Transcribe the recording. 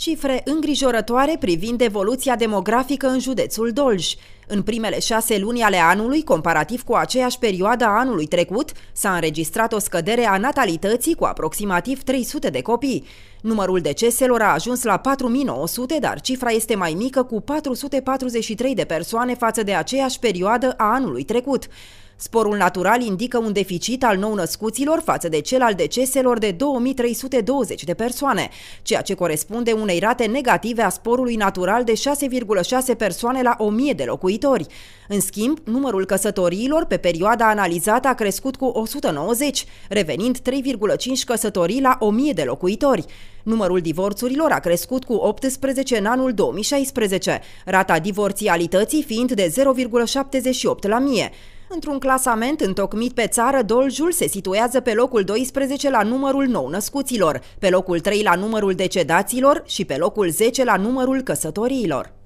Cifre îngrijorătoare privind evoluția demografică în județul Dolj. În primele șase luni ale anului, comparativ cu aceeași perioadă a anului trecut, s-a înregistrat o scădere a natalității cu aproximativ 300 de copii. Numărul deceselor a ajuns la 4900, dar cifra este mai mică cu 443 de persoane față de aceeași perioadă a anului trecut. Sporul natural indică un deficit al nou-născuților față de cel al deceselor de 2320 de persoane, ceea ce corespunde unei rate negative a sporului natural de 6,6 persoane la 1000 de locuitori. În schimb, numărul căsătoriilor pe perioada analizată a crescut cu 190, revenind 3,5 căsătorii la 1000 de locuitori. Numărul divorțurilor a crescut cu 18 în anul 2016, rata divorțialității fiind de 0,78 la mie. Într-un clasament întocmit pe țară, Doljul se situează pe locul 12 la numărul nou născuților, pe locul 3 la numărul decedaților și pe locul 10 la numărul căsătoriilor.